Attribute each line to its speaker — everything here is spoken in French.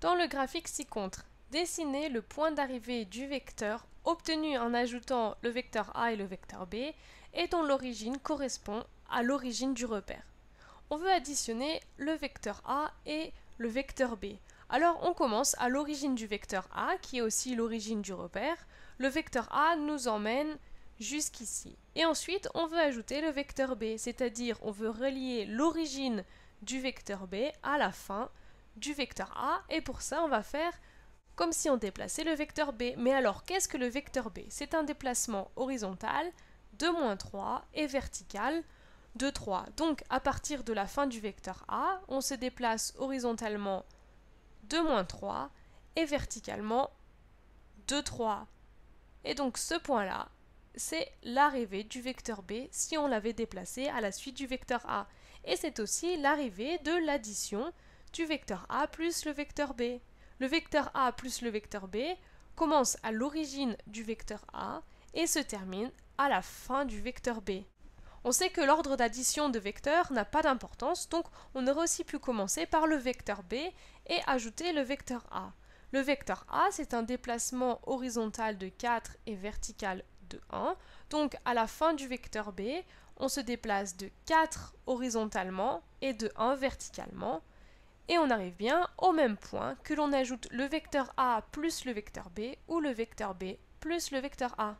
Speaker 1: Dans le graphique ci-contre, dessinez le point d'arrivée du vecteur obtenu en ajoutant le vecteur A et le vecteur B et dont l'origine correspond à l'origine du repère. On veut additionner le vecteur A et le vecteur B. Alors on commence à l'origine du vecteur A qui est aussi l'origine du repère. Le vecteur A nous emmène jusqu'ici. Et ensuite on veut ajouter le vecteur B, c'est-à-dire on veut relier l'origine du vecteur B à la fin du vecteur A, et pour ça on va faire comme si on déplaçait le vecteur B. Mais alors qu'est-ce que le vecteur B C'est un déplacement horizontal de moins 3 et vertical de 3. Donc à partir de la fin du vecteur A, on se déplace horizontalement de moins 3 et verticalement de 3. Et donc ce point-là, c'est l'arrivée du vecteur B si on l'avait déplacé à la suite du vecteur A. Et c'est aussi l'arrivée de l'addition du vecteur A plus le vecteur B. Le vecteur A plus le vecteur B commence à l'origine du vecteur A et se termine à la fin du vecteur B. On sait que l'ordre d'addition de vecteurs n'a pas d'importance, donc on aurait aussi pu commencer par le vecteur B et ajouter le vecteur A. Le vecteur A, c'est un déplacement horizontal de 4 et vertical de 1. Donc à la fin du vecteur B, on se déplace de 4 horizontalement et de 1 verticalement et on arrive bien au même point que l'on ajoute le vecteur A plus le vecteur B ou le vecteur B plus le vecteur A.